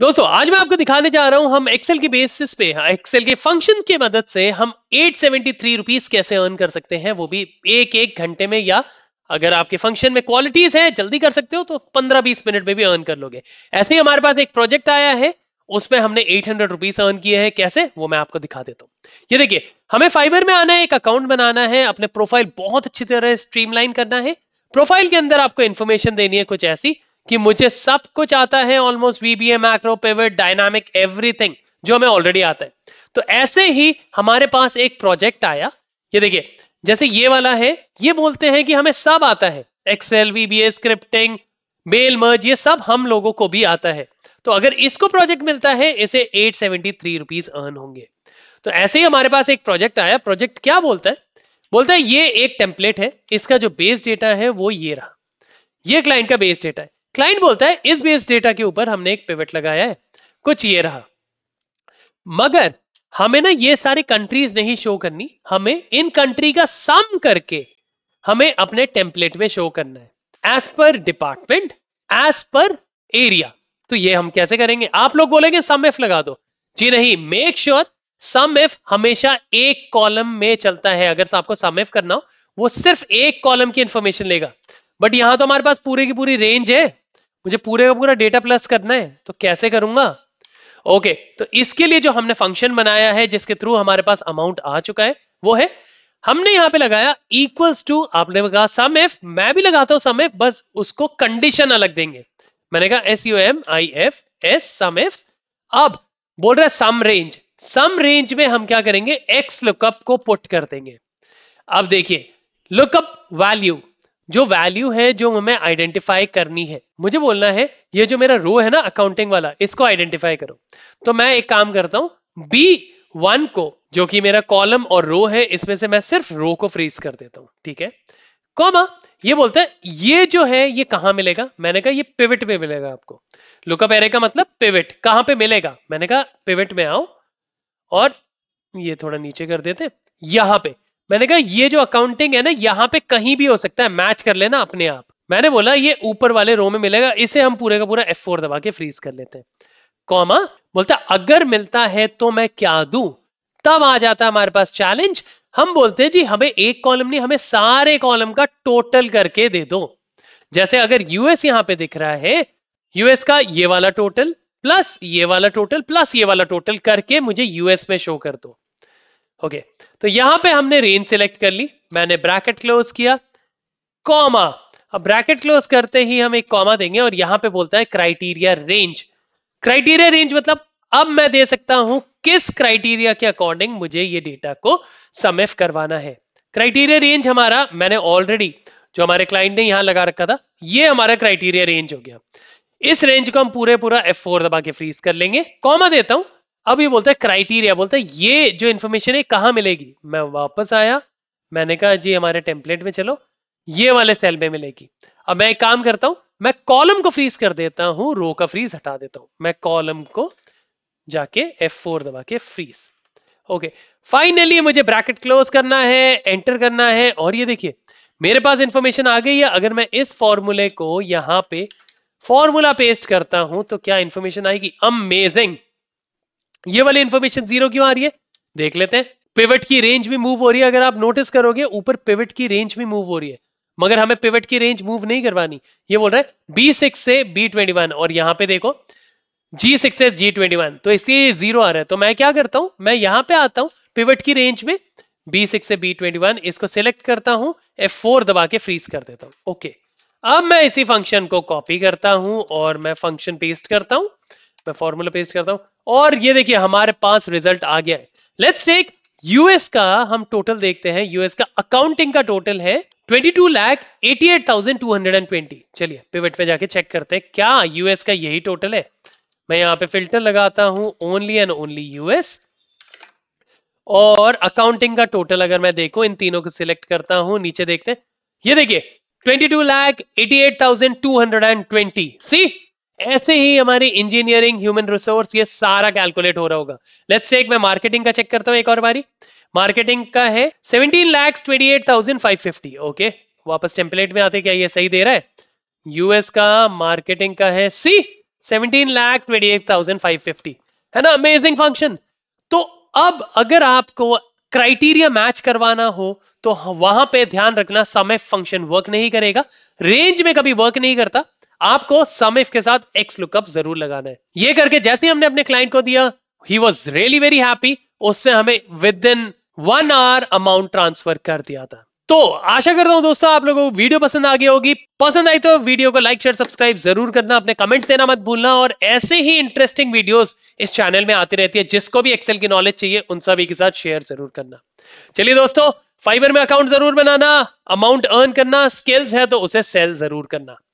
दोस्तों आज मैं आपको दिखाने जा रहा हूं हम एक्सेल के बेसिस पे एक्सेल हाँ, के फंक्शन की मदद से हम एट सेवेंटी थ्री रुपीज कैसे अर्न कर सकते हैं वो भी एक एक घंटे में या अगर आपके फंक्शन में क्वालिटीज है जल्दी कर सकते हो तो 15-20 मिनट में भी अर्न कर लोगे ऐसे ही हमारे पास एक प्रोजेक्ट आया है उसमें हमने एट हंड्रेड रुपीज अर्न किए हैं कैसे वो मैं आपको दिखा देता हूँ ये देखिए हमें फाइबर में आना है एक अकाउंट बनाना है अपने प्रोफाइल बहुत अच्छी तरह स्ट्रीमलाइन करना है प्रोफाइल के अंदर आपको इन्फॉर्मेशन देनी है कुछ ऐसी कि मुझे सब कुछ आता है almost VBA macro power dynamic everything जो हमें ऑलरेडी आता है तो ऐसे ही हमारे पास एक प्रोजेक्ट आया ये देखिए जैसे ये वाला है ये बोलते हैं कि हमें सब आता है Excel VBA scripting mail merge ये सब हम लोगों को भी आता है तो अगर इसको प्रोजेक्ट मिलता है इसे eight seventy three rupees earn होंगे तो ऐसे ही हमारे पास एक प्रोजेक्ट आया प्रोजेक्ट क्या बोलता है बोलता है ये एक टेम्पलेट है इसका जो बेस डेटा है वो ये रहा ये क्लाइंट का बेस डेटा है क्लाइंट बोलता है इस बेस डेटा के ऊपर हमने एक पिवट लगाया है कुछ ये रहा मगर हमें ना ये सारे कंट्रीज नहीं शो करनी हमें इन कंट्री का सम करके हमें अपने टेम्पलेट में शो करना है as per department as per area तो ये हम कैसे करेंगे आप लोग बोलेंगे सम एफ लगा दो जी नहीं मेक श्योर सम एफ हमेशा एक कॉलम में चलता है अगर आपको सम एफ करना हो वो सिर्फ एक कॉलम की इंफॉर्मेशन लेगा बट यहां तो हमारे पास पूरे की पूरी रेंज है मुझे पूरे का पूरा डेटा प्लस करना है तो कैसे करूंगा ओके okay, तो इसके लिए जो हमने फंक्शन बनाया है जिसके थ्रू हमारे पास अमाउंट आ चुका है वो है हमने यहां पे लगाया इक्वल्स टू आपने कहा सम एफ मैं भी लगाता हूं सम एफ बस उसको कंडीशन अलग देंगे मैंने कहा S U M I F S sum F अब बोल रहा है सम रेंज सम रेंज में हम क्या करेंगे एक्स लुकअप को पुट कर देंगे अब देखिए लुकअप वैल्यू जो वैल्यू है जो हमें आइडेंटिफाई करनी है मुझे बोलना है ये जो मेरा रो है ना अकाउंटिंग वाला इसको आइडेंटिफाई करो तो मैं एक काम करता हूं बी वन को जो कि मेरा कॉलम और रो है इसमें से मैं सिर्फ रो को फ्रीज कर देता हूं ठीक है कॉमा ये बोलता है ये जो है ये कहां मिलेगा मैंने कहा ये पिविट में मिलेगा आपको लुकअप एरे का मतलब पिविट कहां पे मिलेगा मैंने कहा पिविट में आओ और ये थोड़ा नीचे कर देते यहां पे मैंने कहा ये जो अकाउंटिंग है ना यहाँ पे कहीं भी हो सकता है मैच कर लेना अपने आप मैंने बोला ये ऊपर वाले रो में मिलेगा इसे हम पूरे का पूरा एफ दबा के फ्रीज कर लेते हैं कॉमा बोलता अगर मिलता है तो मैं क्या दू तब आ जाता हमारे पास चैलेंज हम बोलते हैं जी हमें एक कॉलम नहीं हमें सारे कॉलम का टोटल करके दे दो जैसे अगर यूएस यहां पे दिख रहा है यूएस का ये वाला टोटल प्लस ये वाला टोटल प्लस ये वाला टोटल करके मुझे यूएस में शो कर दो ओके okay. तो यहां पे हमने रेंज सिलेक्ट कर ली मैंने ब्रैकेट क्लोज किया कॉमा अब ब्रैकेट क्लोज करते ही हम एक कॉमा देंगे और यहां पे बोलता है क्राइटेरिया रेंज क्राइटेरिया रेंज मतलब अब मैं दे सकता हूं किस क्राइटेरिया के अकॉर्डिंग मुझे ये डेटा को समेफ करवाना है क्राइटेरिया रेंज हमारा मैंने ऑलरेडी जो हमारे क्लाइंट ने यहां लगा रखा था ये हमारा क्राइटेरिया रेंज हो गया इस रेंज को हम पूरे पूरा F4 दबा के फ्रीज कर लेंगे कॉमा देता हूं अब ये बोलता है क्राइटेरिया बोलता है ये जो इन्फॉर्मेशन है कहाँ मिलेगी मैं वापस आया मैंने कहा जी हमारे टेम्पलेट में चलो ये वाले सेल में मिलेगी अब मैं एक काम करता हूं मैं कॉलम को फ्रीज कर देता हूं रो का फ्रीज हटा देता हूं मैं कॉलम को जाके F4 दबा के फ्रीज ओके फाइनली मुझे ब्रैकेट क्लोज करना है एंटर करना है और ये देखिए मेरे पास इंफॉर्मेशन आ गई है अगर मैं इस फॉर्मूले को यहां पे फॉर्मूला पेस्ट करता हूं तो क्या इंफॉर्मेशन आएगी अमेजिंग ये वाली इंफॉर्मेशन जीरो क्यों आ रही है देख लेते हैं पिवट की रेंज भी मूव हो रही है अगर आप नोटिस करोगे ऊपर पिवट की रेंज भी मूव हो रही है मगर हमें पिवट की रेंज मूव नहीं करवानी ये बोल रहा है बी सिक्स से बी ट्वेंटी वन और यहां पे देखो जी सिक्स से जी ट्वेंटी वन तो इसलिए जीरो आ रहा है तो मैं क्या करता हूं मैं यहां पे आता हूं पिवट की रेंज में बी सिक्स से बी ट्वेंटी वन इसको सिलेक्ट करता हूं एफ फोर दबा के फ्रीज कर देता हूं ओके अब मैं इसी फंक्शन को कॉपी करता हूं और मैं फंक्शन पेस्ट करता हूं मैं फॉर्मूला पेस्ट करता हूं और ये देखिए हमारे पास रिजल्ट आ गया है लेट्स टेक यूएस का हम टोटल देखते हैं यूएस का अकाउंटिंग का टोटल है ट्वेंटी चलिए पिवट पे जाके चेक करते हैं क्या यूएस का यही टोटल है मैं यहाँ पे फिल्टर लगाता हूं ओनली एंड ओनली यूएस और अकाउंटिंग का टोटल अगर मैं देखो इन तीनों को सिलेक्ट करता हूं नीचे देखते हैं ये देखिए twenty two lakh eighty eight thousand two hundred and twenty C ऐसे ही हमारी इंजीनियरिंग ह्यूमन रिसोर्स ये सारा कैलकुलेट हो रहा होगा लेट्स से एक मैं मार्केटिंग का चेक करता हूं एक और बारी मार्केटिंग का है seventeen lakhs twenty eight thousand five fifty okay वापस टेम्पलेट में आते क्या ये सही दे रहा है यूएस का मार्केटिंग का है C seventeen lakh twenty eight thousand five fifty है ना अमेजिंग फंक्शन तो अब अगर आपको क्राइटेरिया मैच करवाना हो तो वहां पे ध्यान रखना समय फंक्शन वर्क नहीं करेगा रेंज में कभी वर्क नहीं करता आपको सम इफ के साथ एक्स लुकअप जरूर लगाना है ये करके जैसे हमने अपने क्लाइंट को दिया he was really very happy उससे हमें within one hour amount transfer कर दिया था तो आशा करता हूं दोस्तों आप लोगों को वीडियो पसंद आ गई होगी पसंद आई तो वीडियो को लाइक शेयर सब्सक्राइब जरूर करना अपने कमेंट्स देना मत भूलना और ऐसे ही इंटरेस्टिंग वीडियोस इस चैनल में आती रहती है जिसको भी एक्सेल की नॉलेज चाहिए उन सभी के साथ शेयर जरूर करना चलिए दोस्तों फाइबर में अकाउंट जरूर बनाना अमाउंट अर्न करना स्किल्स है तो उसे सेल जरूर करना